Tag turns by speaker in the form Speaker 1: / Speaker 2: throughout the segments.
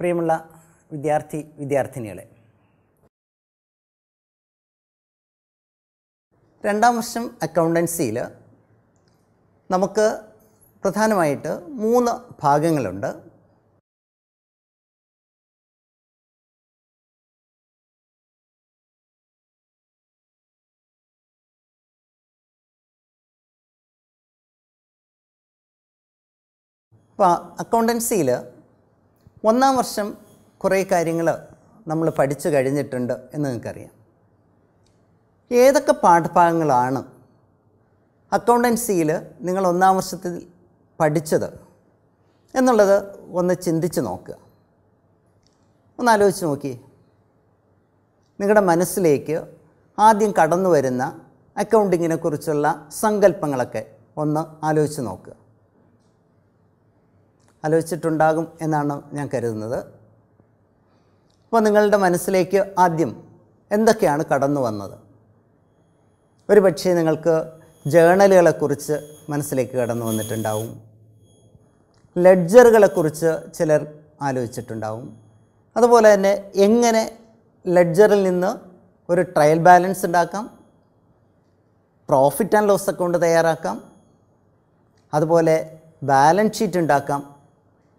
Speaker 1: പ്രിയമുള്ള വിദ്യാർത്ഥി വിദ്യാർത്ഥിനികളെ രണ്ടാം വർഷം അക്കൗണ്ടൻസിയിൽ നമുക്ക് പ്രധാനമായിട്ട് മൂന്ന് ഭാഗങ്ങളുണ്ട് അപ്പോൾ അക്കൗണ്ടൻസിയിൽ ഒന്നാം വർഷം കുറേ കാര്യങ്ങൾ നമ്മൾ പഠിച്ചു കഴിഞ്ഞിട്ടുണ്ട് എന്ന് നിങ്ങൾക്കറിയാം ഏതൊക്കെ പാഠഭാഗങ്ങളാണ് അക്കൗണ്ടൻസിയിൽ നിങ്ങൾ ഒന്നാം വർഷത്തിൽ പഠിച്ചത് എന്നുള്ളത് ഒന്ന് ചിന്തിച്ച് നോക്കുക ഒന്ന് ആലോചിച്ച് നോക്കി നിങ്ങളുടെ മനസ്സിലേക്ക് ആദ്യം കടന്നു വരുന്ന കുറിച്ചുള്ള സങ്കല്പങ്ങളൊക്കെ ഒന്ന് ആലോചിച്ച് നോക്കുക ആലോചിച്ചിട്ടുണ്ടാകും എന്നാണ് ഞാൻ കരുതുന്നത് അപ്പോൾ നിങ്ങളുടെ മനസ്സിലേക്ക് ആദ്യം എന്തൊക്കെയാണ് കടന്നു വന്നത് ഒരു പക്ഷേ നിങ്ങൾക്ക് ജേണലുകളെക്കുറിച്ച് മനസ്സിലേക്ക് കടന്നു വന്നിട്ടുണ്ടാവും ലഡ്ജറുകളെക്കുറിച്ച് ചിലർ ആലോചിച്ചിട്ടുണ്ടാവും അതുപോലെ തന്നെ എങ്ങനെ ലെഡ്ജറിൽ നിന്ന് ഒരു ട്രയൽ ബാലൻസ് ഉണ്ടാക്കാം പ്രോഫിറ്റ് ആൻഡ് ലോസ് അക്കൗണ്ട് തയ്യാറാക്കാം അതുപോലെ ബാലൻസ് ഷീറ്റ് ഉണ്ടാക്കാം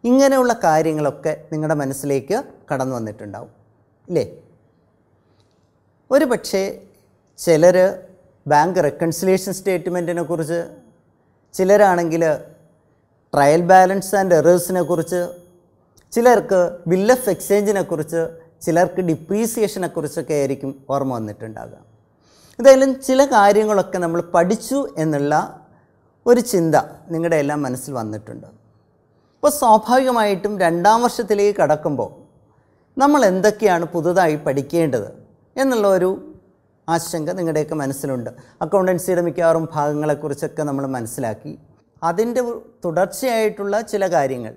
Speaker 1: ഇങ്ങനെയുള്ള കാര്യങ്ങളൊക്കെ നിങ്ങളുടെ മനസ്സിലേക്ക് കടന്നു വന്നിട്ടുണ്ടാവും ഇല്ലേ ഒരു പക്ഷേ ചിലർ ബാങ്ക് റെക്കൺസിലേഷൻ സ്റ്റേറ്റ്മെൻറ്റിനെ കുറിച്ച് ചിലരാണെങ്കിൽ ട്രയൽ ബാലൻസ് ആൻഡ് എറേഴ്സിനെ കുറിച്ച് ചിലർക്ക് ബില്ല് ഓഫ് എക്സ്ചേഞ്ചിനെ കുറിച്ച് ചിലർക്ക് ഡിപ്രീസിയേഷനെ കുറിച്ചൊക്കെ ആയിരിക്കും ഓർമ്മ വന്നിട്ടുണ്ടാകുക എന്തായാലും ചില കാര്യങ്ങളൊക്കെ നമ്മൾ പഠിച്ചു എന്നുള്ള ഒരു ചിന്ത നിങ്ങളുടെ എല്ലാം മനസ്സിൽ വന്നിട്ടുണ്ട് ഇപ്പോൾ സ്വാഭാവികമായിട്ടും രണ്ടാം വർഷത്തിലേക്ക് കടക്കുമ്പോൾ നമ്മൾ എന്തൊക്കെയാണ് പുതുതായി പഠിക്കേണ്ടത് എന്നുള്ള ഒരു ആശങ്ക നിങ്ങളുടെയൊക്കെ മനസ്സിലുണ്ട് അക്കൗണ്ടൻസിയുടെ മിക്കവാറും ഭാഗങ്ങളെക്കുറിച്ചൊക്കെ നമ്മൾ മനസ്സിലാക്കി അതിൻ്റെ തുടർച്ചയായിട്ടുള്ള ചില കാര്യങ്ങൾ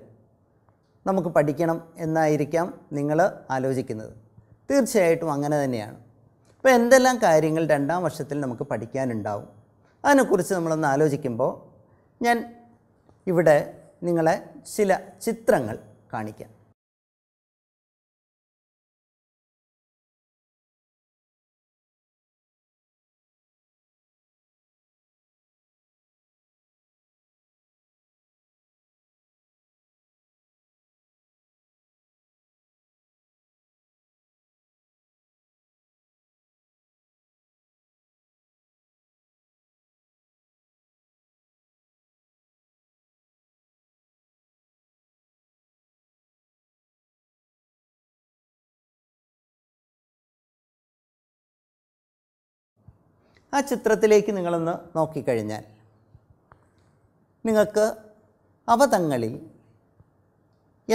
Speaker 1: നമുക്ക് പഠിക്കണം എന്നായിരിക്കാം നിങ്ങൾ ആലോചിക്കുന്നത് തീർച്ചയായിട്ടും അങ്ങനെ തന്നെയാണ് അപ്പോൾ എന്തെല്ലാം കാര്യങ്ങൾ രണ്ടാം വർഷത്തിൽ നമുക്ക് പഠിക്കാനുണ്ടാവും അതിനെക്കുറിച്ച് നമ്മളൊന്ന് ആലോചിക്കുമ്പോൾ ഞാൻ ഇവിടെ നിങ്ങളെ ചില ചിത്രങ്ങൾ കാണിക്കാം ആ ചിത്രത്തിലേക്ക് നിങ്ങളൊന്ന് നോക്കിക്കഴിഞ്ഞാൽ നിങ്ങൾക്ക് അവതങ്ങളിൽ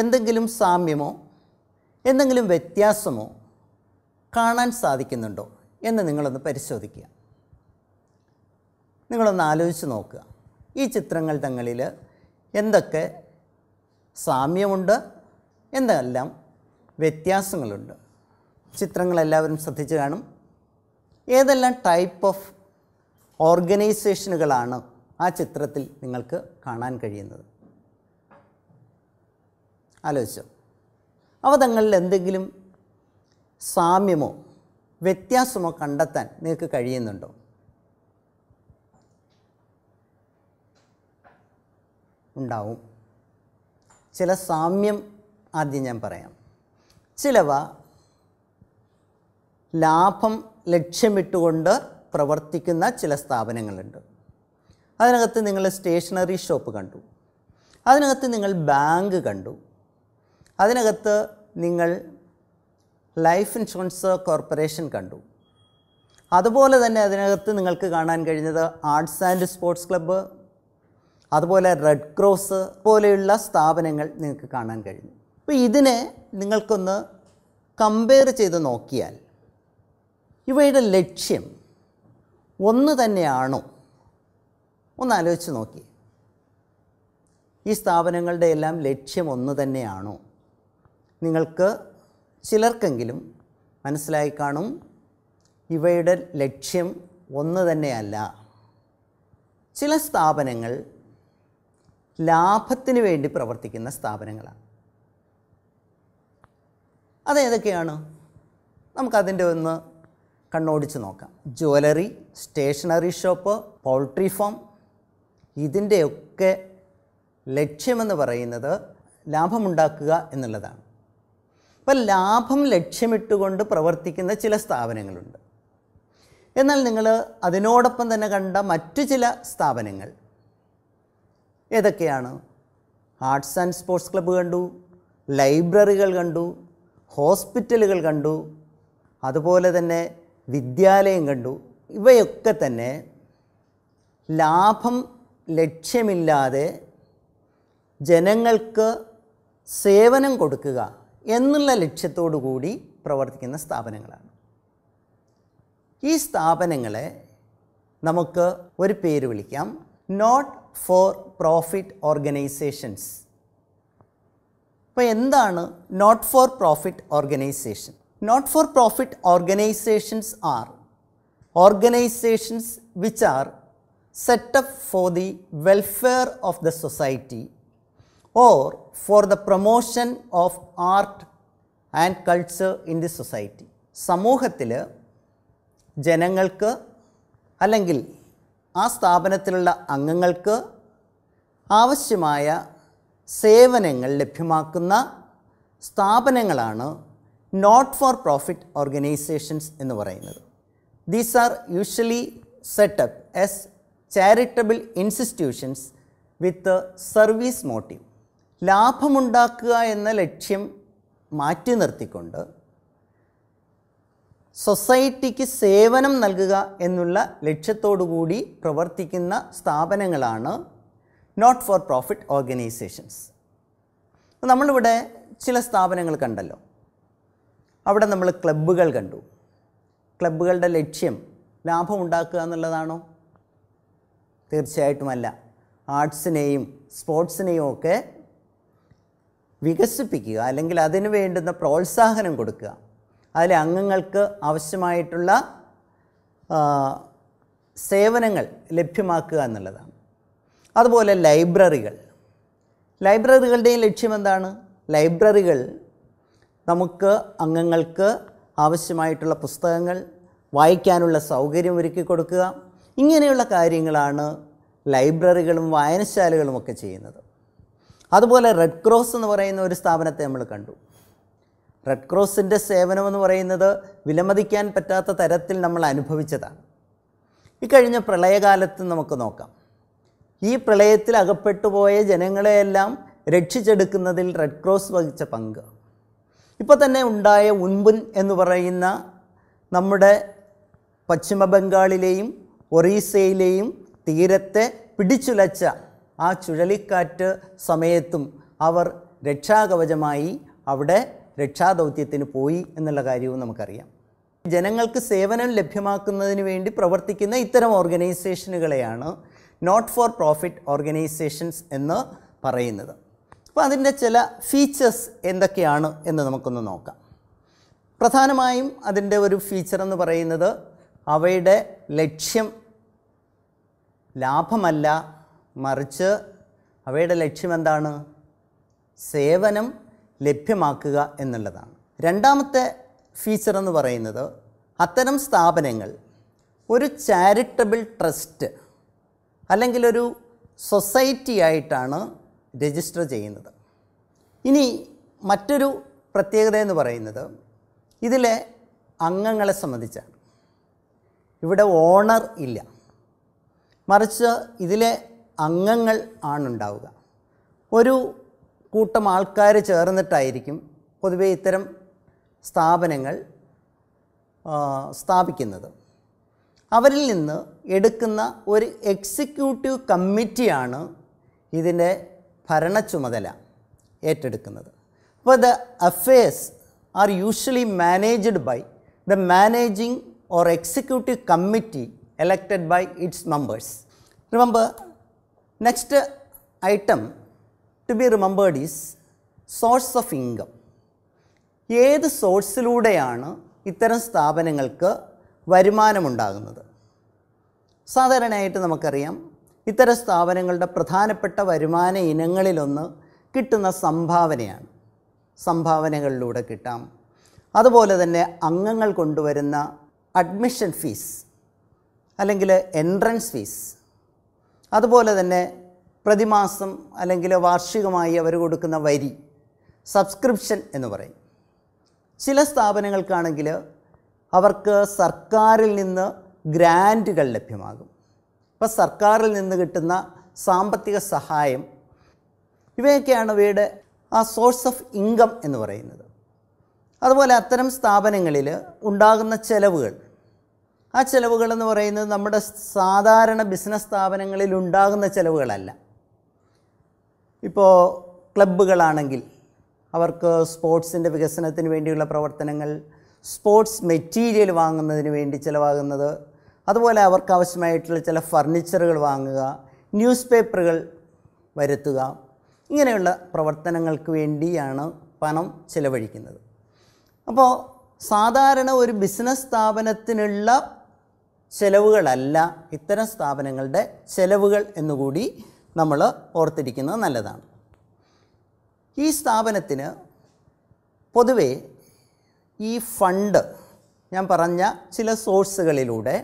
Speaker 1: എന്തെങ്കിലും സാമ്യമോ എന്തെങ്കിലും വ്യത്യാസമോ കാണാൻ സാധിക്കുന്നുണ്ടോ എന്ന് നിങ്ങളൊന്ന് പരിശോധിക്കുക നിങ്ങളൊന്ന് ആലോചിച്ച് നോക്കുക ഈ ചിത്രങ്ങൾ തങ്ങളിൽ എന്തൊക്കെ സാമ്യമുണ്ട് എന്തെല്ലാം വ്യത്യാസങ്ങളുണ്ട് ചിത്രങ്ങളെല്ലാവരും ശ്രദ്ധിച്ച് കാണും ഏതെല്ലാം ടൈപ്പ് ഓഫ് ഓർഗനൈസേഷനുകളാണ് ആ ചിത്രത്തിൽ നിങ്ങൾക്ക് കാണാൻ കഴിയുന്നത് ആലോചിച്ചോ അവ തങ്ങളിൽ എന്തെങ്കിലും സാമ്യമോ വ്യത്യാസമോ കണ്ടെത്താൻ നിങ്ങൾക്ക് കഴിയുന്നുണ്ടോ ഉണ്ടാവും ചില സാമ്യം ആദ്യം ഞാൻ പറയാം ചിലവ ലാഭം ലക്ഷ്യമിട്ടുകൊണ്ട് പ്രവർത്തിക്കുന്ന ചില സ്ഥാപനങ്ങളുണ്ട് അതിനകത്ത് നിങ്ങൾ സ്റ്റേഷനറി ഷോപ്പ് കണ്ടു അതിനകത്ത് നിങ്ങൾ ബാങ്ക് കണ്ടു അതിനകത്ത് നിങ്ങൾ ലൈഫ് ഇൻഷുറൻസ് കോർപ്പറേഷൻ കണ്ടു അതുപോലെ തന്നെ അതിനകത്ത് നിങ്ങൾക്ക് കാണാൻ കഴിഞ്ഞത് ആർട്സ് ആൻഡ് സ്പോർട്സ് ക്ലബ്ബ് അതുപോലെ റെഡ് ക്രോസ് പോലെയുള്ള സ്ഥാപനങ്ങൾ നിങ്ങൾക്ക് കാണാൻ കഴിഞ്ഞു അപ്പോൾ ഇതിനെ നിങ്ങൾക്കൊന്ന് കമ്പയർ ചെയ്ത് നോക്കിയാൽ ഇവയുടെ ലക്ഷ്യം ഒന്ന് തന്നെയാണോ ഒന്ന് ആലോചിച്ച് നോക്കി ഈ സ്ഥാപനങ്ങളുടെ എല്ലാം ലക്ഷ്യം ഒന്ന് തന്നെയാണോ നിങ്ങൾക്ക് ചിലർക്കെങ്കിലും മനസ്സിലായി കാണും ഇവയുടെ ലക്ഷ്യം ഒന്ന് തന്നെയല്ല ചില സ്ഥാപനങ്ങൾ ലാഭത്തിന് വേണ്ടി പ്രവർത്തിക്കുന്ന സ്ഥാപനങ്ങളാണ് അതേതൊക്കെയാണ് നമുക്കതിൻ്റെ ഒന്ന് കണ്ണോടിച്ച് നോക്കാം jewellery stationery shop poultry farm ഇതിൻ്റെയൊക്കെ ലക്ഷ്യമെന്ന് പറയുന്നത് ലാഭമുണ്ടാക്കുക എന്നുള്ളതാണ് അപ്പം ലാഭം ലക്ഷ്യമിട്ടുകൊണ്ട് പ്രവർത്തിക്കുന്ന ചില സ്ഥാപനങ്ങളുണ്ട് എന്നാൽ നിങ്ങൾ അതിനോടൊപ്പം തന്നെ കണ്ട മറ്റു ചില സ്ഥാപനങ്ങൾ ഏതൊക്കെയാണ് ആർട്സ് ആൻഡ് സ്പോർട്സ് ക്ലബ്ബ് കണ്ടു ലൈബ്രറികൾ കണ്ടു ഹോസ്പിറ്റലുകൾ കണ്ടു അതുപോലെ തന്നെ വിദ്യാലയം കണ്ടു ഇവയൊക്കെ തന്നെ ലാഭം ലക്ഷ്യമില്ലാതെ ജനങ്ങൾക്ക് സേവനം കൊടുക്കുക എന്നുള്ള ലക്ഷ്യത്തോടു കൂടി പ്രവർത്തിക്കുന്ന സ്ഥാപനങ്ങളാണ് ഈ സ്ഥാപനങ്ങളെ നമുക്ക് ഒരു പേര് വിളിക്കാം നോട്ട് ഫോർ പ്രോഫിറ്റ് ഓർഗനൈസേഷൻസ് അപ്പോൾ എന്താണ് not for profit organisation not for profit organizations are organizations which are set up for the welfare of the society or for the promotion of art and culture in the society samuhathile janangalkku allengil aa sthapanathilulla angangalkku aavashyamaya സേവനങ്ങൾ ലഭ്യമാക്കുന്ന സ്ഥാപനങ്ങളാണ് not for profit organisations എന്ന് പറയുന്നത് these are usually set up as charitable institutions with service motive ലാഭമുണ്ടാക്കുക എന്ന ലക്ഷ്യം മാറ്റി നിർത്തിക്കൊണ്ട് സൊസൈറ്റിക്ക് സേവനം നൽകുക എന്നുള്ള ലക്ഷ്യത്തോടുകൂടി പ്രവർത്തിക്കുന്ന സ്ഥാപനങ്ങളാണ് നോട്ട് ഫോർ പ്രോഫിറ്റ് ഓർഗനൈസേഷൻസ് നമ്മളിവിടെ ചില സ്ഥാപനങ്ങൾ കണ്ടല്ലോ അവിടെ നമ്മൾ ക്ലബ്ബുകൾ കണ്ടു ക്ലബ്ബുകളുടെ ലക്ഷ്യം ലാഭം ഉണ്ടാക്കുക എന്നുള്ളതാണോ തീർച്ചയായിട്ടുമല്ല ആർട്സിനെയും സ്പോർട്സിനെയും ഒക്കെ വികസിപ്പിക്കുക അല്ലെങ്കിൽ അതിന് വേണ്ടുന്ന പ്രോത്സാഹനം കൊടുക്കുക അതിലെ അംഗങ്ങൾക്ക് ആവശ്യമായിട്ടുള്ള സേവനങ്ങൾ ലഭ്യമാക്കുക എന്നുള്ളതാണ് അതുപോലെ ലൈബ്രറികൾ ലൈബ്രറികളുടെയും ലക്ഷ്യം എന്താണ് ലൈബ്രറികൾ നമുക്ക് അംഗങ്ങൾക്ക് ആവശ്യമായിട്ടുള്ള പുസ്തകങ്ങൾ വായിക്കാനുള്ള സൗകര്യം ഒരുക്കി കൊടുക്കുക ഇങ്ങനെയുള്ള കാര്യങ്ങളാണ് ലൈബ്രറികളും വായനശാലകളും ഒക്കെ ചെയ്യുന്നത് അതുപോലെ റെഡ് ക്രോസ് എന്ന് പറയുന്ന ഒരു സ്ഥാപനത്തെ നമ്മൾ കണ്ടു റെഡ് ക്രോസിൻ്റെ സേവനമെന്ന് പറയുന്നത് വിലമതിക്കാൻ പറ്റാത്ത തരത്തിൽ നമ്മൾ അനുഭവിച്ചതാണ് ഇക്കഴിഞ്ഞ പ്രളയകാലത്ത് നമുക്ക് നോക്കാം ഈ പ്രളയത്തിൽ അകപ്പെട്ടുപോയ ജനങ്ങളെയെല്ലാം രക്ഷിച്ചെടുക്കുന്നതിൽ റെഡ് ക്രോസ് വഹിച്ച പങ്ക് ഇപ്പോൾ തന്നെ ഉണ്ടായ ഉൻപുൻ എന്ന് പറയുന്ന നമ്മുടെ പശ്ചിമ ബംഗാളിലെയും ഒറീസയിലെയും തീരത്തെ പിടിച്ചുലച്ച ആ ചുഴലിക്കാറ്റ് സമയത്തും അവർ രക്ഷാകവചമായി അവിടെ രക്ഷാദൗത്യത്തിന് പോയി എന്നുള്ള കാര്യവും നമുക്കറിയാം ജനങ്ങൾക്ക് സേവനം ലഭ്യമാക്കുന്നതിന് വേണ്ടി പ്രവർത്തിക്കുന്ന ഇത്തരം ഓർഗനൈസേഷനുകളെയാണ് നോട്ട് ഫോർ പ്രോഫിറ്റ് ഓർഗനൈസേഷൻസ് എന്ന് പറയുന്നത് അപ്പോൾ അതിൻ്റെ ചില ഫീച്ചേഴ്സ് എന്തൊക്കെയാണ് എന്ന് നമുക്കൊന്ന് നോക്കാം പ്രധാനമായും അതിൻ്റെ ഒരു ഫീച്ചർ എന്ന് പറയുന്നത് അവയുടെ ലക്ഷ്യം ലാഭമല്ല മറിച്ച് അവയുടെ ലക്ഷ്യം എന്താണ് സേവനം ലഭ്യമാക്കുക എന്നുള്ളതാണ് രണ്ടാമത്തെ ഫീച്ചർ എന്ന് പറയുന്നത് അത്തരം സ്ഥാപനങ്ങൾ ഒരു ചാരിറ്റബിൾ ട്രസ്റ്റ് അല്ലെങ്കിൽ ഒരു സൊസൈറ്റി ആയിട്ടാണ് രജിസ്റ്റർ ചെയ്യുന്നത് ഇനി മറ്റൊരു പ്രത്യേകത എന്ന് പറയുന്നത് ഇതിലെ അംഗങ്ങളെ സംബന്ധിച്ചാണ് ഇവിടെ ഓണർ ഇല്ല മറിച്ച് ഇതിലെ അംഗങ്ങൾ ആണുണ്ടാവുക ഒരു കൂട്ടം ആൾക്കാർ ചേർന്നിട്ടായിരിക്കും പൊതുവെ ഇത്തരം സ്ഥാപനങ്ങൾ സ്ഥാപിക്കുന്നത് അവരിൽ നിന്ന് എടുക്കുന്ന ഒരു എക്സിക്യൂട്ടീവ് കമ്മിറ്റിയാണ് ഇതിൻ്റെ ഭരണ ചുമതല ഏറ്റെടുക്കുന്നത് അപ്പോൾ the affairs are usually managed by the managing or executive committee elected by its members. Remember next item to be remembered is source of income ഏത് സോഴ്സിലൂടെയാണ് ഇത്തരം സ്ഥാപനങ്ങൾക്ക് വരുമാനമുണ്ടാകുന്നത് സാധാരണയായിട്ട് നമുക്കറിയാം ഇത്തരം സ്ഥാപനങ്ങളുടെ പ്രധാനപ്പെട്ട വരുമാന ഇനങ്ങളിലൊന്ന് കിട്ടുന്ന സംഭാവനയാണ് സംഭാവനകളിലൂടെ കിട്ടാം അതുപോലെ തന്നെ അംഗങ്ങൾ കൊണ്ടുവരുന്ന അഡ്മിഷൻ ഫീസ് അല്ലെങ്കിൽ എൻട്രൻസ് ഫീസ് അതുപോലെ തന്നെ പ്രതിമാസം അല്ലെങ്കിൽ വാർഷികമായി അവർ കൊടുക്കുന്ന വരി സബ്സ്ക്രിപ്ഷൻ എന്ന് പറയും ചില സ്ഥാപനങ്ങൾക്കാണെങ്കിൽ അവർക്ക് സർക്കാരിൽ നിന്ന് ഗ്രാൻറ്റുകൾ ലഭ്യമാകും ഇപ്പോൾ സർക്കാരിൽ നിന്ന് കിട്ടുന്ന സാമ്പത്തിക സഹായം ഇവയൊക്കെയാണ് ഇവയുടെ ആ സോഴ്സ് ഓഫ് ഇൻകം എന്ന് പറയുന്നത് അതുപോലെ അത്തരം സ്ഥാപനങ്ങളിൽ ഉണ്ടാകുന്ന ചെലവുകൾ ആ ചെലവുകൾ എന്ന് പറയുന്നത് നമ്മുടെ സാധാരണ ബിസിനസ് സ്ഥാപനങ്ങളിൽ ഉണ്ടാകുന്ന ചെലവുകളല്ല ഇപ്പോൾ ക്ലബ്ബുകളാണെങ്കിൽ അവർക്ക് സ്പോർട്സിൻ്റെ വികസനത്തിന് വേണ്ടിയുള്ള പ്രവർത്തനങ്ങൾ സ്പോർട്സ് മെറ്റീരിയൽ വാങ്ങുന്നതിന് വേണ്ടി ചിലവാകുന്നത് അതുപോലെ അവർക്ക് ആവശ്യമായിട്ടുള്ള ചില ഫർണിച്ചറുകൾ വാങ്ങുക ന്യൂസ് പേപ്പറുകൾ വരുത്തുക ഇങ്ങനെയുള്ള പ്രവർത്തനങ്ങൾക്ക് വേണ്ടിയാണ് പണം ചിലവഴിക്കുന്നത് അപ്പോൾ സാധാരണ ഒരു ബിസിനസ് സ്ഥാപനത്തിനുള്ള ചെലവുകളല്ല ഇത്തരം സ്ഥാപനങ്ങളുടെ ചെലവുകൾ എന്നുകൂടി നമ്മൾ ഓർത്തിരിക്കുന്നത് നല്ലതാണ് ഈ സ്ഥാപനത്തിന് പൊതുവേ ഈ ഫണ്ട് ഞാൻ പറഞ്ഞ ചില സോഴ്സുകളിലൂടെ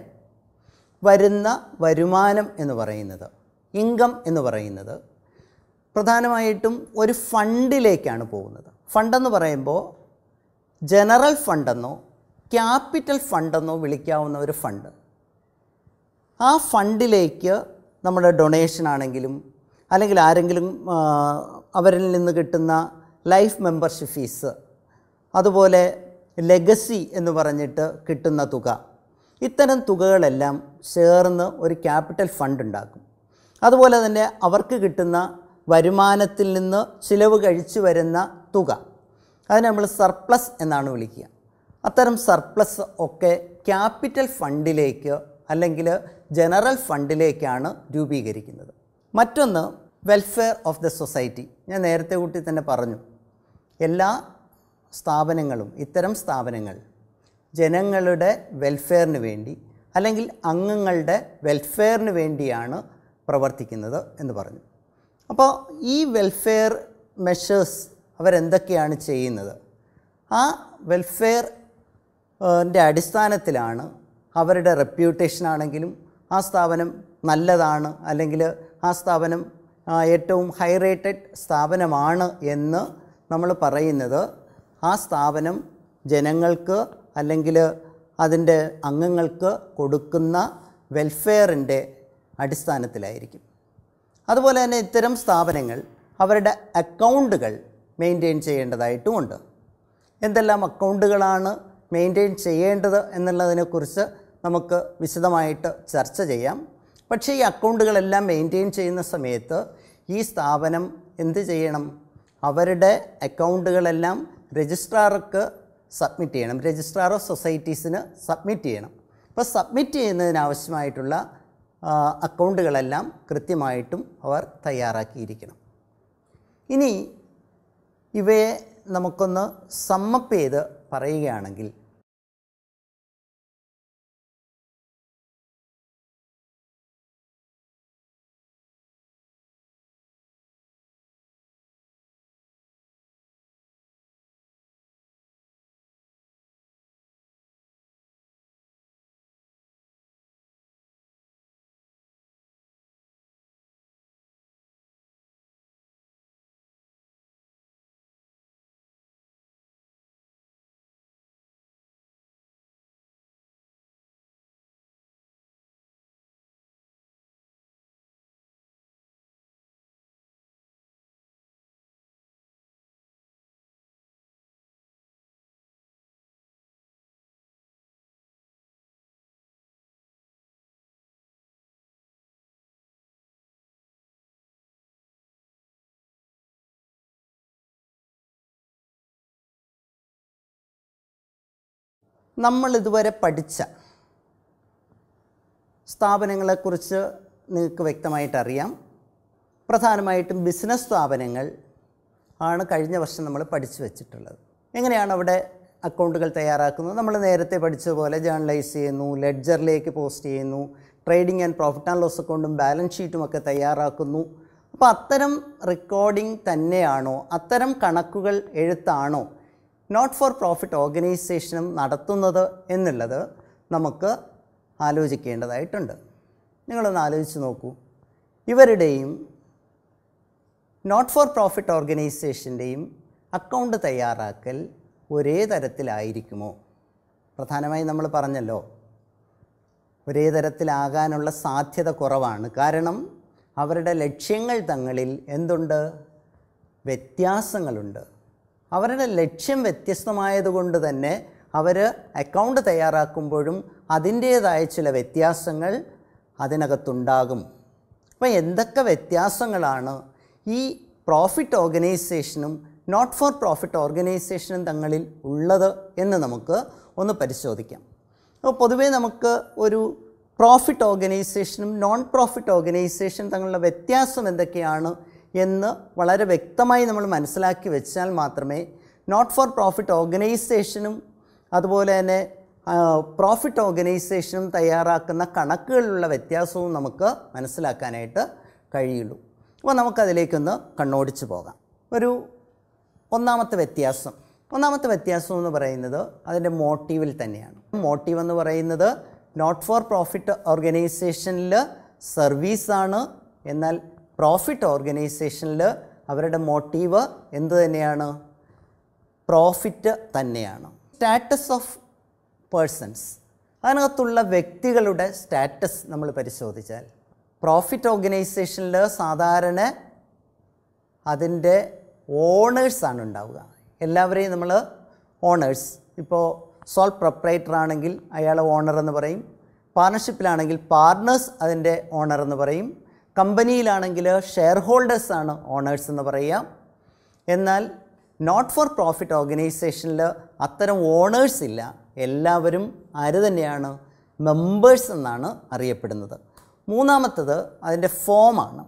Speaker 1: വരുന്ന വരുമാനം എന്ന് പറയുന്നത് ഇൻകം എന്ന് പറയുന്നത് പ്രധാനമായിട്ടും ഒരു ഫണ്ടിലേക്കാണ് പോകുന്നത് ഫണ്ടെന്ന് പറയുമ്പോൾ ജനറൽ ഫണ്ടെന്നോ ക്യാപിറ്റൽ ഫണ്ടെന്നോ വിളിക്കാവുന്ന ഒരു ഫണ്ട് ആ ഫണ്ടിലേക്ക് നമ്മുടെ ഡൊണേഷൻ ആണെങ്കിലും അല്ലെങ്കിൽ ആരെങ്കിലും അവരിൽ നിന്ന് കിട്ടുന്ന ലൈഫ് മെമ്പർഷിപ്പ് ഫീസ് അതുപോലെ ലെഗസി എന്ന് പറഞ്ഞിട്ട് കിട്ടുന്ന തുക ഇത്തരം തുകകളെല്ലാം ചേർന്ന് ഒരു ക്യാപിറ്റൽ ഫണ്ട് ഉണ്ടാക്കും അതുപോലെ തന്നെ അവർക്ക് കിട്ടുന്ന വരുമാനത്തിൽ നിന്ന് ചിലവ് കഴിച്ചു വരുന്ന തുക അതിനെ നമ്മൾ സർപ്ലസ് എന്നാണ് വിളിക്കുക അത്തരം സർപ്ലസ് ഒക്കെ ക്യാപിറ്റൽ ഫണ്ടിലേക്ക് അല്ലെങ്കിൽ ജനറൽ ഫണ്ടിലേക്കാണ് രൂപീകരിക്കുന്നത് മറ്റൊന്ന് വെൽഫെയർ ഓഫ് ദ സൊസൈറ്റി ഞാൻ നേരത്തെ കൂട്ടി തന്നെ പറഞ്ഞു എല്ലാ സ്ഥാപനങ്ങളും ഇത്തരം സ്ഥാപനങ്ങൾ ജനങ്ങളുടെ വെൽഫെയറിന് വേണ്ടി അല്ലെങ്കിൽ അംഗങ്ങളുടെ വെൽഫെയറിന് വേണ്ടിയാണ് പ്രവർത്തിക്കുന്നത് എന്ന് പറഞ്ഞു അപ്പോൾ ഈ വെൽഫെയർ മെഷേഴ്സ് അവരെന്തൊക്കെയാണ് ചെയ്യുന്നത് ആ വെൽഫെയർ ൻ്റെ അടിസ്ഥാനത്തിലാണ് അവരുടെ റെപ്യൂട്ടേഷൻ ആണെങ്കിലും ആ സ്ഥാപനം നല്ലതാണ് അല്ലെങ്കിൽ ആ സ്ഥാപനം ഏറ്റവും ഹൈ റേറ്റഡ് സ്ഥാപനമാണ് എന്ന് നമ്മൾ പറയുന്നത് ആ സ്ഥാപനം ജനങ്ങൾക്ക് അല്ലെങ്കിൽ അതിൻ്റെ അംഗങ്ങൾക്ക് കൊടുക്കുന്ന വെൽഫെയറിൻ്റെ അടിസ്ഥാനത്തിലായിരിക്കും അതുപോലെ തന്നെ ഇത്തരം സ്ഥാപനങ്ങൾ അവരുടെ അക്കൗണ്ടുകൾ മെയിൻറ്റെയിൻ ചെയ്യേണ്ടതായിട്ടുമുണ്ട് എന്തെല്ലാം അക്കൗണ്ടുകളാണ് മെയിൻറ്റെയിൻ ചെയ്യേണ്ടത് എന്നുള്ളതിനെക്കുറിച്ച് നമുക്ക് വിശദമായിട്ട് ചർച്ച ചെയ്യാം പക്ഷേ ഈ അക്കൗണ്ടുകളെല്ലാം മെയിൻറ്റെയിൻ ചെയ്യുന്ന സമയത്ത് ഈ സ്ഥാപനം എന്ത് ചെയ്യണം അവരുടെ അക്കൗണ്ടുകളെല്ലാം രജിസ്ട്രാർക്ക് സബ്മിറ്റ് ചെയ്യണം രജിസ്ട്രാർ ഓഫ് സൊസൈറ്റീസിന് സബ്മിറ്റ് ചെയ്യണം അപ്പോൾ സബ്മിറ്റ് ചെയ്യുന്നതിനാവശ്യമായിട്ടുള്ള അക്കൗണ്ടുകളെല്ലാം കൃത്യമായിട്ടും അവർ തയ്യാറാക്കിയിരിക്കണം ഇനി ഇവയെ നമുക്കൊന്ന് സമ്മപ്പ് ചെയ്ത് പറയുകയാണെങ്കിൽ നമ്മൾ ഇതുവരെ പഠിച്ച സ്ഥാപനങ്ങളെക്കുറിച്ച് നിങ്ങൾക്ക് വ്യക്തമായിട്ട് അറിയാം പ്രധാനമായിട്ടും ബിസിനസ് സ്ഥാപനങ്ങൾ ആണ് കഴിഞ്ഞ വർഷം നമ്മൾ പഠിച്ചു വച്ചിട്ടുള്ളത് എങ്ങനെയാണ് അവിടെ അക്കൗണ്ടുകൾ തയ്യാറാക്കുന്നത് നമ്മൾ നേരത്തെ പഠിച്ചതുപോലെ ജേണലൈസ് ചെയ്യുന്നു ലെഡ്ജറിലേക്ക് പോസ്റ്റ് ചെയ്യുന്നു trading and profit and loss അക്കൗണ്ടും ബാലൻസ് ഷീറ്റും ഒക്കെ തയ്യാറാക്കുന്നു അപ്പോൾ അത്തരം റെക്കോർഡിംഗ് തന്നെയാണോ അത്തരം കണക്കുകൾ എഴുത്താണോ നോട്ട് ഫോർ പ്രോഫിറ്റ് ഓർഗനൈസേഷനും നടത്തുന്നത് എന്നുള്ളത് നമുക്ക് ആലോചിക്കേണ്ടതായിട്ടുണ്ട് നിങ്ങളൊന്ന് ആലോചിച്ച് നോക്കൂ ഇവരുടെയും നോട്ട് ഫോർ പ്രോഫിറ്റ് ഓർഗനൈസേഷൻ്റെയും അക്കൗണ്ട് തയ്യാറാക്കൽ ഒരേ തരത്തിലായിരിക്കുമോ പ്രധാനമായും നമ്മൾ പറഞ്ഞല്ലോ ഒരേ തരത്തിലാകാനുള്ള സാധ്യത കുറവാണ് കാരണം അവരുടെ ലക്ഷ്യങ്ങൾ തങ്ങളിൽ എന്തുണ്ട് വ്യത്യാസങ്ങളുണ്ട് അവരുടെ ലക്ഷ്യം വ്യത്യസ്തമായതുകൊണ്ട് തന്നെ അവർ അക്കൗണ്ട് തയ്യാറാക്കുമ്പോഴും അതിൻ്റേതായ ചില വ്യത്യാസങ്ങൾ അതിനകത്തുണ്ടാകും അപ്പോൾ എന്തൊക്കെ വ്യത്യാസങ്ങളാണ് ഈ പ്രോഫിറ്റ് ഓർഗനൈസേഷനും നോട്ട് ഫോർ പ്രോഫിറ്റ് ഓർഗനൈസേഷനും തങ്ങളിൽ ഉള്ളത് എന്ന് നമുക്ക് ഒന്ന് പരിശോധിക്കാം അപ്പോൾ പൊതുവേ നമുക്ക് ഒരു പ്രോഫിറ്റ് ഓർഗനൈസേഷനും നോൺ പ്രോഫിറ്റ് ഓർഗനൈസേഷനും തങ്ങളുടെ വ്യത്യാസം എന്തൊക്കെയാണ് എന്ന് വളരെ വ്യക്തമായി നമ്മൾ മനസ്സിലാക്കി വെച്ചാൽ മാത്രമേ നോട്ട് ഫോർ പ്രോഫിറ്റ് ഓർഗനൈസേഷനും അതുപോലെ തന്നെ പ്രോഫിറ്റ് ഓർഗനൈസേഷനും തയ്യാറാക്കുന്ന കണക്കുകളിലുള്ള വ്യത്യാസവും നമുക്ക് മനസ്സിലാക്കാനായിട്ട് കഴിയുള്ളൂ അപ്പോൾ നമുക്കതിലേക്കൊന്ന് കണ്ണോടിച്ച് പോകാം ഒരു ഒന്നാമത്തെ വ്യത്യാസം ഒന്നാമത്തെ വ്യത്യാസം എന്ന് പറയുന്നത് അതിൻ്റെ മോട്ടീവിൽ തന്നെയാണ് മോട്ടീവ് എന്ന് പറയുന്നത് നോട്ട് ഫോർ പ്രോഫിറ്റ് ഓർഗനൈസേഷനിൽ സർവീസാണ് എന്നാൽ പ്രോഫിറ്റ് ഓർഗനൈസേഷനിൽ അവരുടെ മോട്ടീവ് എന്ത് തന്നെയാണ് പ്രോഫിറ്റ് തന്നെയാണ് സ്റ്റാറ്റസ് ഓഫ് പേഴ്സൺസ് അതിനകത്തുള്ള വ്യക്തികളുടെ സ്റ്റാറ്റസ് നമ്മൾ പരിശോധിച്ചാൽ പ്രോഫിറ്റ് ഓർഗനൈസേഷനിൽ സാധാരണ അതിൻ്റെ ഓണേഴ്സാണ് ഉണ്ടാവുക എല്ലാവരെയും നമ്മൾ ഓണേഴ്സ് ഇപ്പോൾ സോൾ പ്രൊപ്പറേറ്റർ ആണെങ്കിൽ അയാൾ ഓണർ എന്ന് പറയും പാർട്ണർഷിപ്പിലാണെങ്കിൽ പാർട്ണേഴ്സ് അതിൻ്റെ ഓണർ എന്ന് പറയും കമ്പനിയിലാണെങ്കിൽ ഷെയർ ഹോൾഡേഴ്സാണ് ആണ് ഓണേഴ്സ് എന്ന് പറയുക എന്നാൽ നോട്ട് ഫോർ പ്രോഫിറ്റ് ഓർഗനൈസേഷനിൽ അത്തരം ഓണേഴ്സ് ഇല്ല എല്ലാവരും ആര് തന്നെയാണ് മെമ്പേഴ്സ് എന്നാണ് അറിയപ്പെടുന്നത് മൂന്നാമത്തത് അതിൻ്റെ ഫോമാണ്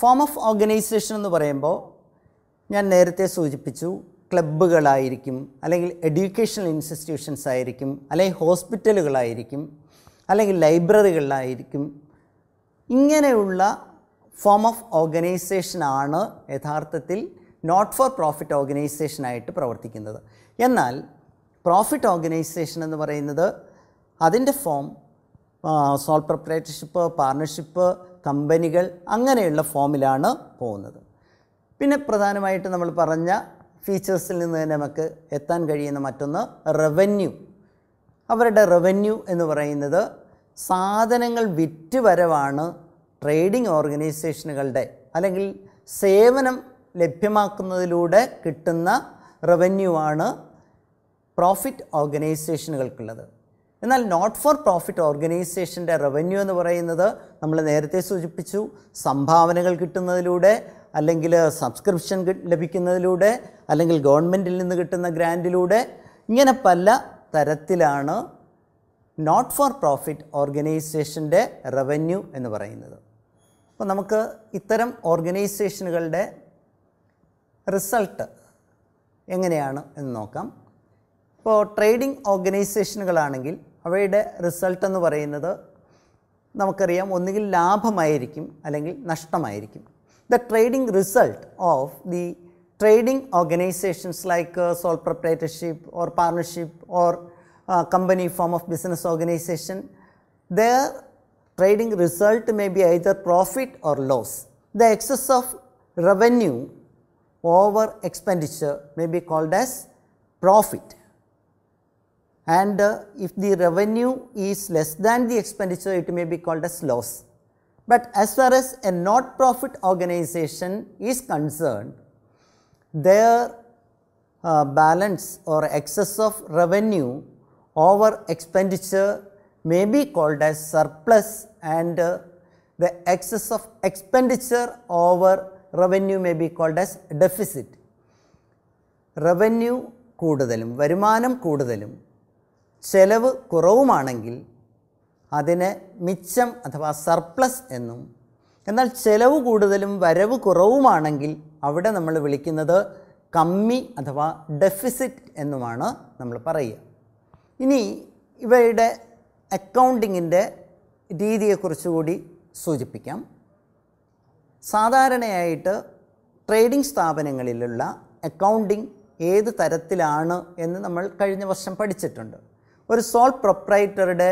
Speaker 1: ഫോം ഓഫ് ഓർഗനൈസേഷൻ എന്ന് പറയുമ്പോൾ ഞാൻ നേരത്തെ സൂചിപ്പിച്ചു ക്ലബ്ബുകളായിരിക്കും അല്ലെങ്കിൽ എഡ്യൂക്കേഷണൽ ഇൻസ്റ്റിറ്റ്യൂഷൻസ് ആയിരിക്കും അല്ലെങ്കിൽ ഹോസ്പിറ്റലുകളായിരിക്കും അല്ലെങ്കിൽ ലൈബ്രറികളിലായിരിക്കും ഇങ്ങനെയുള്ള ഫോം ഓഫ് ഓർഗനൈസേഷനാണ് യഥാർത്ഥത്തിൽ നോട്ട് ഫോർ പ്രോഫിറ്റ് ഓർഗനൈസേഷനായിട്ട് പ്രവർത്തിക്കുന്നത് എന്നാൽ പ്രോഫിറ്റ് ഓർഗനൈസേഷൻ എന്ന് പറയുന്നത് അതിൻ്റെ ഫോം സോൾ പ്രൊപ്പറേറ്റർഷിപ്പ് പാർട്ണർഷിപ്പ് കമ്പനികൾ അങ്ങനെയുള്ള ഫോമിലാണ് പോകുന്നത് പിന്നെ പ്രധാനമായിട്ട് നമ്മൾ പറഞ്ഞ ഫീച്ചേഴ്സിൽ നിന്ന് തന്നെ നമുക്ക് എത്താൻ കഴിയുന്ന മറ്റൊന്ന് റവന്യൂ അവരുടെ റവന്യൂ എന്ന് പറയുന്നത് സാധനങ്ങൾ വിറ്റ് വരവാണ് ട്രേഡിംഗ് ഓർഗനൈസേഷനുകളുടെ അല്ലെങ്കിൽ സേവനം ലഭ്യമാക്കുന്നതിലൂടെ കിട്ടുന്ന റവന്യൂ ആണ് പ്രോഫിറ്റ് ഓർഗനൈസേഷനുകൾക്കുള്ളത് എന്നാൽ നോട്ട് ഫോർ പ്രോഫിറ്റ് ഓർഗനൈസേഷൻ്റെ റവന്യൂ എന്ന് പറയുന്നത് നമ്മൾ നേരത്തെ സൂചിപ്പിച്ചു സംഭാവനകൾ കിട്ടുന്നതിലൂടെ അല്ലെങ്കിൽ സബ്സ്ക്രിപ്ഷൻ ലഭിക്കുന്നതിലൂടെ അല്ലെങ്കിൽ ഗവൺമെൻറ്റിൽ നിന്ന് കിട്ടുന്ന ഗ്രാൻറ്റിലൂടെ ഇങ്ങനെ പല തരത്തിലാണ് നോട്ട് ഫോർ പ്രോഫിറ്റ് ഓർഗനൈസേഷൻ്റെ റവന്യൂ എന്ന് പറയുന്നത് അപ്പോൾ നമുക്ക് ഇത്തരം ഓർഗനൈസേഷനുകളുടെ റിസൾട്ട് എങ്ങനെയാണ് എന്ന് നോക്കാം ഇപ്പോൾ ട്രേഡിംഗ് ഓർഗനൈസേഷനുകളാണെങ്കിൽ അവയുടെ റിസൾട്ട് എന്ന് പറയുന്നത് നമുക്കറിയാം ഒന്നുകിൽ ലാഭമായിരിക്കും അല്ലെങ്കിൽ നഷ്ടമായിരിക്കും the trading result of the trading organisations like sole proprietorship or partnership or uh, company form of business organization, their trading result may be either profit or loss. The excess of revenue over expenditure may be called as profit. And uh, if the revenue is less than the expenditure, it may be called as loss. But as far as a not profit organization is concerned, their uh, balance or excess of revenue over expenditure may be called as surplus and the excess of expenditure over revenue may be called as deficit revenue കൂടുതലും വരുമാനം കൂടുതലും ചെലവ് കുറവുമാണെങ്കിൽ അതിന് മിച്ചം അഥവാ surplus എന്നും എന്നാൽ ചെലവ് കൂടുതലും വരവ് കുറവുമാണെങ്കിൽ അവിടെ നമ്മൾ വിളിക്കുന്നത് കമ്മി അഥവാ ഡെഫിസിറ്റ് എന്നുമാണ് നമ്മൾ പറയുക ഇനി ഇവയുടെ അക്കൗണ്ടിങ്ങിൻ്റെ രീതിയെക്കുറിച്ച് കൂടി സൂചിപ്പിക്കാം സാധാരണയായിട്ട് ട്രേഡിംഗ് സ്ഥാപനങ്ങളിലുള്ള അക്കൗണ്ടിംഗ് ഏത് തരത്തിലാണ് എന്ന് നമ്മൾ കഴിഞ്ഞ വർഷം പഠിച്ചിട്ടുണ്ട് ഒരു സോൾ പ്രൊപ്രൈറ്ററുടെ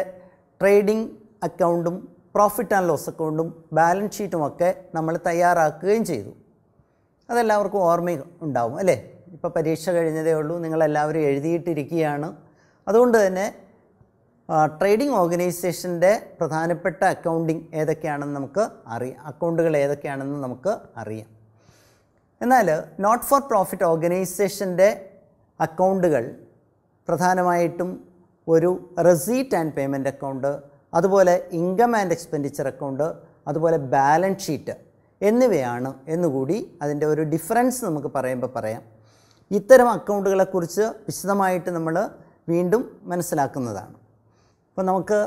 Speaker 1: ട്രേഡിംഗ് അക്കൗണ്ടും പ്രോഫിറ്റ് ആൻഡ് ലോസ് അക്കൗണ്ടും ബാലൻസ് ഷീറ്റുമൊക്കെ നമ്മൾ തയ്യാറാക്കുകയും ചെയ്തു അതെല്ലാവർക്കും ഓർമ്മ ഉണ്ടാവും അല്ലേ ഇപ്പോൾ പരീക്ഷ കഴിഞ്ഞതേ ഉള്ളൂ നിങ്ങളെല്ലാവരും എഴുതിയിട്ടിരിക്കുകയാണ് അതുകൊണ്ട് തന്നെ ട്രേഡിംഗ് ഓർഗനൈസേഷൻ്റെ പ്രധാനപ്പെട്ട അക്കൗണ്ടിങ് ഏതൊക്കെയാണെന്ന് നമുക്ക് അറിയാം അക്കൗണ്ടുകൾ ഏതൊക്കെയാണെന്ന് നമുക്ക് അറിയാം എന്നാൽ നോട്ട് ഫോർ പ്രോഫിറ്റ് ഓർഗനൈസേഷൻ്റെ അക്കൗണ്ടുകൾ പ്രധാനമായിട്ടും ഒരു റെസീറ്റ് ആൻഡ് പേയ്മെൻറ്റ് അക്കൗണ്ട് അതുപോലെ ഇൻകം ആൻഡ് എക്സ്പെൻഡിച്ചർ അക്കൗണ്ട് അതുപോലെ ബാലൻസ് ഷീറ്റ് എന്നിവയാണ് എന്നുകൂടി അതിൻ്റെ ഒരു ഡിഫറൻസ് നമുക്ക് പറയുമ്പോൾ പറയാം ഇത്തരം അക്കൗണ്ടുകളെക്കുറിച്ച് വിശദമായിട്ട് നമ്മൾ വീണ്ടും മനസ്സിലാക്കുന്നതാണ് അപ്പോൾ നമുക്ക്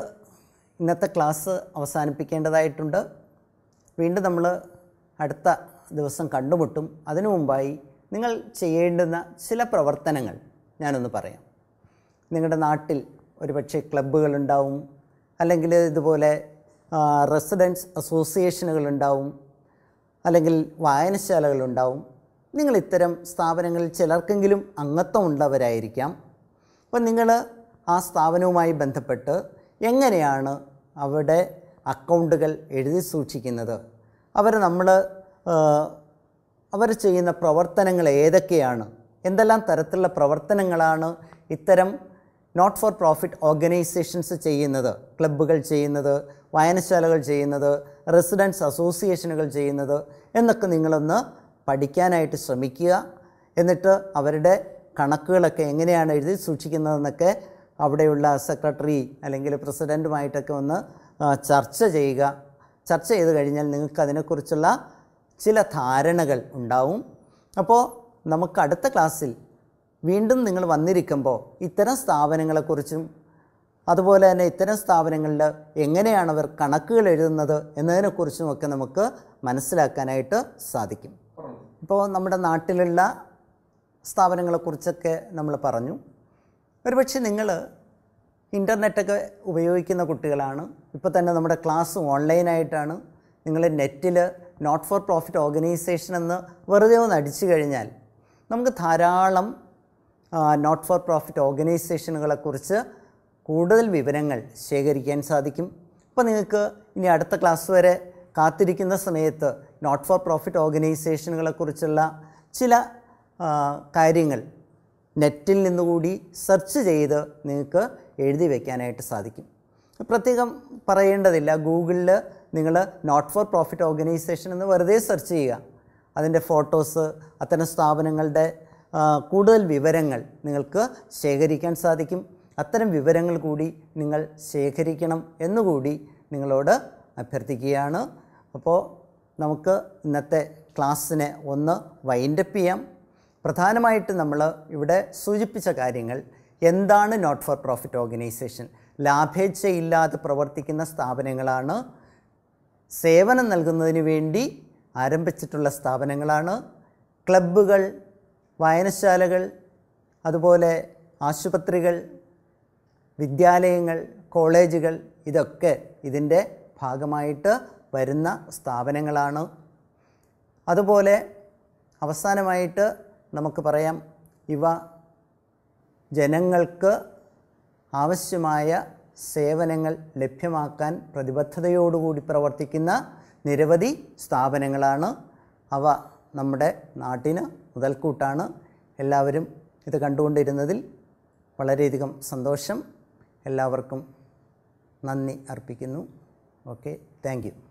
Speaker 1: ഇന്നത്തെ ക്ലാസ് അവസാനിപ്പിക്കേണ്ടതായിട്ടുണ്ട് വീണ്ടും നമ്മൾ അടുത്ത ദിവസം കണ്ടുമുട്ടും അതിനു മുമ്പായി നിങ്ങൾ ചെയ്യേണ്ടുന്ന ചില പ്രവർത്തനങ്ങൾ ഞാനൊന്ന് പറയാം നിങ്ങളുടെ നാട്ടിൽ ഒരുപക്ഷെ ക്ലബ്ബുകളുണ്ടാവും അല്ലെങ്കിൽ ഇതുപോലെ റെസിഡൻസ് അസോസിയേഷനുകളുണ്ടാവും അല്ലെങ്കിൽ വായനശാലകളുണ്ടാവും നിങ്ങൾ ഇത്തരം സ്ഥാപനങ്ങളിൽ ചിലർക്കെങ്കിലും അംഗത്വം ഉള്ളവരായിരിക്കാം അപ്പോൾ നിങ്ങൾ ആ സ്ഥാപനവുമായി ബന്ധപ്പെട്ട് എങ്ങനെയാണ് അവിടെ അക്കൗണ്ടുകൾ എഴുതി സൂക്ഷിക്കുന്നത് അവർ നമ്മൾ അവർ ചെയ്യുന്ന പ്രവർത്തനങ്ങൾ ഏതൊക്കെയാണ് എന്തെല്ലാം തരത്തിലുള്ള പ്രവർത്തനങ്ങളാണ് ഇത്തരം നോട്ട് ഫോർ പ്രോഫിറ്റ് ഓർഗനൈസേഷൻസ് ചെയ്യുന്നത് ക്ലബ്ബുകൾ ചെയ്യുന്നത് വായനശാലകൾ ചെയ്യുന്നത് റെസിഡൻസ് അസോസിയേഷനുകൾ ചെയ്യുന്നത് എന്നൊക്കെ നിങ്ങളൊന്ന് പഠിക്കാനായിട്ട് ശ്രമിക്കുക എന്നിട്ട് അവരുടെ കണക്കുകളൊക്കെ എങ്ങനെയാണ് എഴുതി സൂക്ഷിക്കുന്നതെന്നൊക്കെ അവിടെയുള്ള സെക്രട്ടറി അല്ലെങ്കിൽ പ്രസിഡൻറ്റുമായിട്ടൊക്കെ ഒന്ന് ചർച്ച ചെയ്യുക ചർച്ച ചെയ്ത് കഴിഞ്ഞാൽ നിങ്ങൾക്ക് അതിനെക്കുറിച്ചുള്ള ചില ധാരണകൾ ഉണ്ടാവും അപ്പോൾ നമുക്ക് അടുത്ത ക്ലാസ്സിൽ വീണ്ടും നിങ്ങൾ വന്നിരിക്കുമ്പോൾ ഇത്തരം സ്ഥാപനങ്ങളെക്കുറിച്ചും അതുപോലെ തന്നെ ഇത്തരം സ്ഥാപനങ്ങളിൽ എങ്ങനെയാണ് അവർ കണക്കുകൾ എഴുതുന്നത് എന്നതിനെക്കുറിച്ചുമൊക്കെ നമുക്ക് മനസ്സിലാക്കാനായിട്ട് സാധിക്കും ഇപ്പോൾ നമ്മുടെ നാട്ടിലുള്ള സ്ഥാപനങ്ങളെക്കുറിച്ചൊക്കെ നമ്മൾ പറഞ്ഞു ഒരുപക്ഷെ നിങ്ങൾ ഇൻ്റർനെറ്റൊക്കെ ഉപയോഗിക്കുന്ന കുട്ടികളാണ് ഇപ്പോൾ തന്നെ നമ്മുടെ ക്ലാസ് ഓൺലൈനായിട്ടാണ് നിങ്ങൾ നെറ്റിൽ നോട്ട് ഫോർ പ്രോഫിറ്റ് ഓർഗനൈസേഷൻ എന്ന് വെറുതെ ഒന്ന് അടിച്ചു കഴിഞ്ഞാൽ നമുക്ക് ധാരാളം നോട്ട് ഫോർ പ്രോഫിറ്റ് ഓർഗനൈസേഷനുകളെക്കുറിച്ച് കൂടുതൽ വിവരങ്ങൾ ശേഖരിക്കാൻ സാധിക്കും അപ്പോൾ നിങ്ങൾക്ക് ഇനി അടുത്ത ക്ലാസ് വരെ കാത്തിരിക്കുന്ന സമയത്ത് നോട്ട് ഫോർ പ്രോഫിറ്റ് ഓർഗനൈസേഷനുകളെക്കുറിച്ചുള്ള ചില കാര്യങ്ങൾ നെറ്റിൽ നിന്നുകൂടി സെർച്ച് ചെയ്ത് നിങ്ങൾക്ക് എഴുതി വയ്ക്കാനായിട്ട് സാധിക്കും പ്രത്യേകം പറയേണ്ടതില്ല ഗൂഗിളിൽ നിങ്ങൾ നോട്ട് ഫോർ പ്രോഫിറ്റ് ഓർഗനൈസേഷൻ എന്ന് വെറുതെ സെർച്ച് ചെയ്യുക അതിൻ്റെ ഫോട്ടോസ് അത്തരം സ്ഥാപനങ്ങളുടെ കൂടുതൽ വിവരങ്ങൾ നിങ്ങൾക്ക് ശേഖരിക്കാൻ സാധിക്കും അത്തരം വിവരങ്ങൾ കൂടി നിങ്ങൾ ശേഖരിക്കണം എന്നുകൂടി നിങ്ങളോട് അഭ്യർത്ഥിക്കുകയാണ് അപ്പോൾ നമുക്ക് ഇന്നത്തെ ക്ലാസ്സിനെ ഒന്ന് വൈൻഡപ്പ് ചെയ്യാം പ്രധാനമായിട്ട് നമ്മൾ ഇവിടെ സൂചിപ്പിച്ച കാര്യങ്ങൾ എന്താണ് നോട്ട് ഫോർ പ്രോഫിറ്റ് ഓർഗനൈസേഷൻ ലാഭേച്ഛയില്ലാതെ പ്രവർത്തിക്കുന്ന സ്ഥാപനങ്ങളാണ് സേവനം നൽകുന്നതിന് വേണ്ടി ആരംഭിച്ചിട്ടുള്ള സ്ഥാപനങ്ങളാണ് ക്ലബ്ബുകൾ വായനശാലകൾ അതുപോലെ ആശുപത്രികൾ വിദ്യാലയങ്ങൾ കോളേജുകൾ ഇതൊക്കെ ഇതിൻ്റെ ഭാഗമായിട്ട് വരുന്ന സ്ഥാപനങ്ങളാണ് അതുപോലെ അവസാനമായിട്ട് നമുക്ക് പറയാം ഇവ ജനങ്ങൾക്ക് ആവശ്യമായ സേവനങ്ങൾ ലഭ്യമാക്കാൻ പ്രതിബദ്ധതയോടുകൂടി പ്രവർത്തിക്കുന്ന നിരവധി സ്ഥാപനങ്ങളാണ് അവ നമ്മുടെ നാട്ടിന് മുതൽക്കൂട്ടാണ് എല്ലാവരും ഇത് കണ്ടുകൊണ്ടിരുന്നതിൽ വളരെയധികം സന്തോഷം എല്ലാവർക്കും നന്ദി അർപ്പിക്കുന്നു ഓക്കെ താങ്ക്